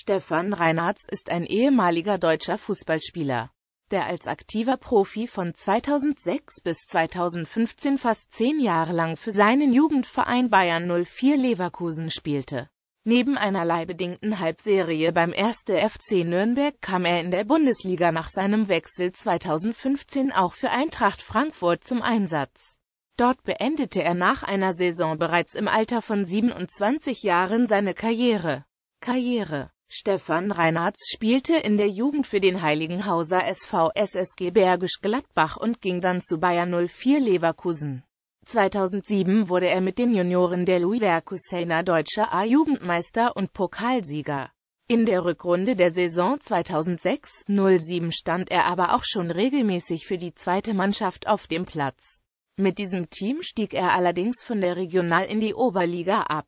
Stefan Reinhardt ist ein ehemaliger deutscher Fußballspieler, der als aktiver Profi von 2006 bis 2015 fast zehn Jahre lang für seinen Jugendverein Bayern 04 Leverkusen spielte. Neben einer leihbedingten Halbserie beim 1. FC Nürnberg kam er in der Bundesliga nach seinem Wechsel 2015 auch für Eintracht Frankfurt zum Einsatz. Dort beendete er nach einer Saison bereits im Alter von 27 Jahren seine Karriere. Karriere Stefan Reinhardt spielte in der Jugend für den Heiligenhauser SV SSG Bergisch Gladbach und ging dann zu Bayer 04 Leverkusen. 2007 wurde er mit den Junioren der louis Leverkusener deutscher A-Jugendmeister und Pokalsieger. In der Rückrunde der Saison 2006-07 stand er aber auch schon regelmäßig für die zweite Mannschaft auf dem Platz. Mit diesem Team stieg er allerdings von der Regional in die Oberliga ab.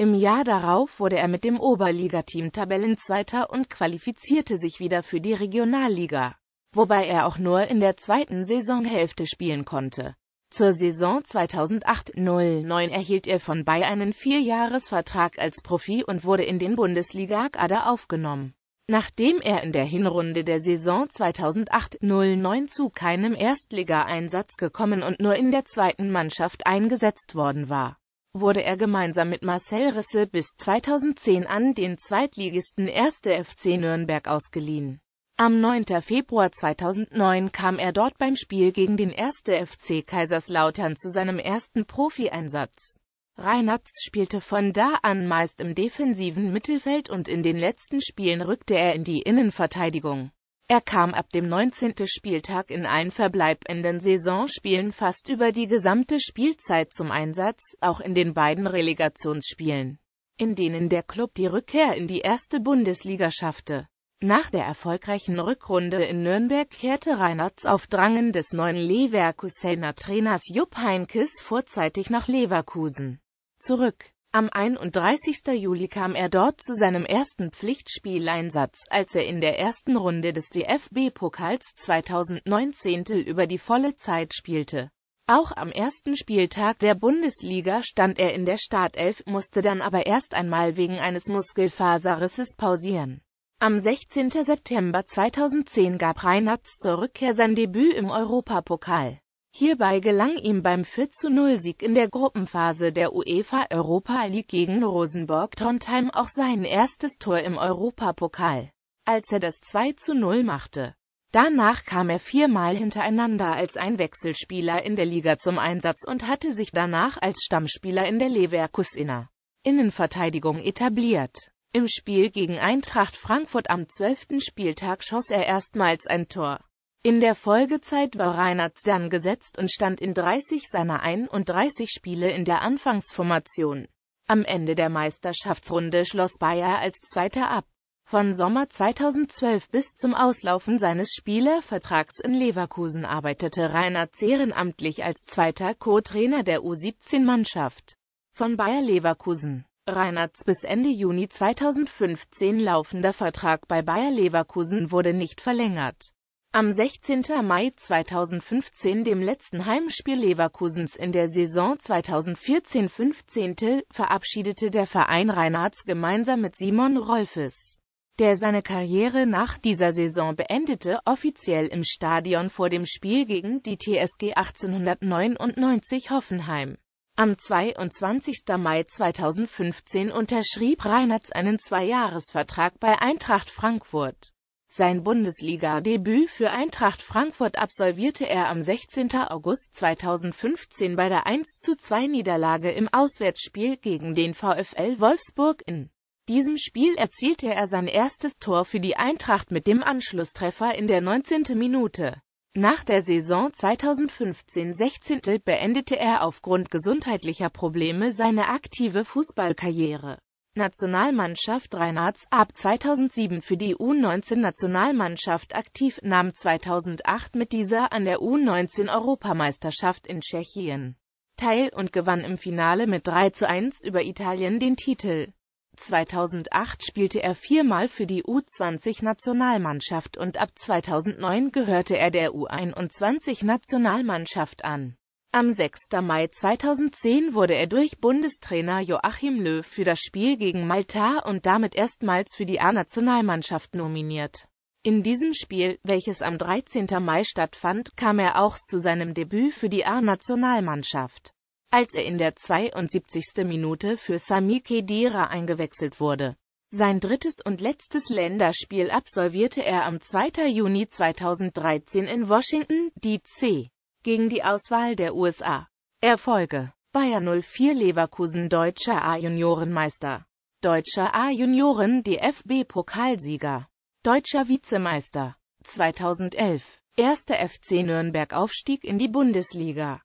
Im Jahr darauf wurde er mit dem Oberligateam Tabellenzweiter und qualifizierte sich wieder für die Regionalliga, wobei er auch nur in der zweiten Saisonhälfte spielen konnte. Zur Saison 2008-09 erhielt er von Bay einen Vierjahresvertrag als Profi und wurde in den Bundesliga-Kader aufgenommen. Nachdem er in der Hinrunde der Saison 2008-09 zu keinem Erstligaeinsatz gekommen und nur in der zweiten Mannschaft eingesetzt worden war, wurde er gemeinsam mit Marcel Risse bis 2010 an den Zweitligisten 1. FC Nürnberg ausgeliehen. Am 9. Februar 2009 kam er dort beim Spiel gegen den 1. FC Kaiserslautern zu seinem ersten Profieinsatz. Reinatz spielte von da an meist im defensiven Mittelfeld und in den letzten Spielen rückte er in die Innenverteidigung. Er kam ab dem 19. Spieltag in allen verbleibenden Saisonspielen fast über die gesamte Spielzeit zum Einsatz, auch in den beiden Relegationsspielen, in denen der Klub die Rückkehr in die erste Bundesliga schaffte. Nach der erfolgreichen Rückrunde in Nürnberg kehrte Reinhardt auf Drangen des neuen Leverkusener Trainers Jupp Heinkes vorzeitig nach Leverkusen zurück. Am 31. Juli kam er dort zu seinem ersten Pflichtspieleinsatz, als er in der ersten Runde des DFB-Pokals 2019 über die volle Zeit spielte. Auch am ersten Spieltag der Bundesliga stand er in der Startelf, musste dann aber erst einmal wegen eines Muskelfaserrisses pausieren. Am 16. September 2010 gab Reinhardt zur Rückkehr sein Debüt im Europapokal. Hierbei gelang ihm beim 4-0-Sieg in der Gruppenphase der UEFA Europa League gegen Rosenborg Trondheim auch sein erstes Tor im Europapokal, als er das 2-0 machte. Danach kam er viermal hintereinander als Einwechselspieler in der Liga zum Einsatz und hatte sich danach als Stammspieler in der Leverkusener Innenverteidigung etabliert. Im Spiel gegen Eintracht Frankfurt am 12. Spieltag schoss er erstmals ein Tor. In der Folgezeit war Reinhard Stern gesetzt und stand in 30 seiner 31 Spiele in der Anfangsformation. Am Ende der Meisterschaftsrunde schloss Bayer als Zweiter ab. Von Sommer 2012 bis zum Auslaufen seines Spielervertrags in Leverkusen arbeitete Reinhardt ehrenamtlich als zweiter Co-Trainer der U17-Mannschaft von Bayer Leverkusen. Reinhards bis Ende Juni 2015 laufender Vertrag bei Bayer Leverkusen wurde nicht verlängert. Am 16. Mai 2015, dem letzten Heimspiel Leverkusens in der Saison 2014-15, verabschiedete der Verein Reinhardts gemeinsam mit Simon Rolfes, der seine Karriere nach dieser Saison beendete, offiziell im Stadion vor dem Spiel gegen die TSG 1899 Hoffenheim. Am 22. Mai 2015 unterschrieb Reinhardts einen Zweijahresvertrag bei Eintracht Frankfurt. Sein Bundesligadebüt für Eintracht Frankfurt absolvierte er am 16. August 2015 bei der 1 2 niederlage im Auswärtsspiel gegen den VfL Wolfsburg. In diesem Spiel erzielte er sein erstes Tor für die Eintracht mit dem Anschlusstreffer in der 19. Minute. Nach der Saison 2015-16 beendete er aufgrund gesundheitlicher Probleme seine aktive Fußballkarriere. Nationalmannschaft Reinhardt ab 2007 für die U19-Nationalmannschaft aktiv, nahm 2008 mit dieser an der U19-Europameisterschaft in Tschechien teil und gewann im Finale mit 3 zu 1 über Italien den Titel. 2008 spielte er viermal für die U20-Nationalmannschaft und ab 2009 gehörte er der U21-Nationalmannschaft an am 6. Mai 2010 wurde er durch Bundestrainer Joachim Löw für das Spiel gegen Malta und damit erstmals für die A-Nationalmannschaft nominiert. In diesem Spiel, welches am 13. Mai stattfand, kam er auch zu seinem Debüt für die A-Nationalmannschaft, als er in der 72. Minute für Sami Khedira eingewechselt wurde. Sein drittes und letztes Länderspiel absolvierte er am 2. Juni 2013 in Washington, D.C gegen die Auswahl der USA. Erfolge Bayer 04 Leverkusen Deutscher A-Juniorenmeister Deutscher A-Junioren DFB-Pokalsieger Deutscher Vizemeister 2011 Erster FC Nürnberg Aufstieg in die Bundesliga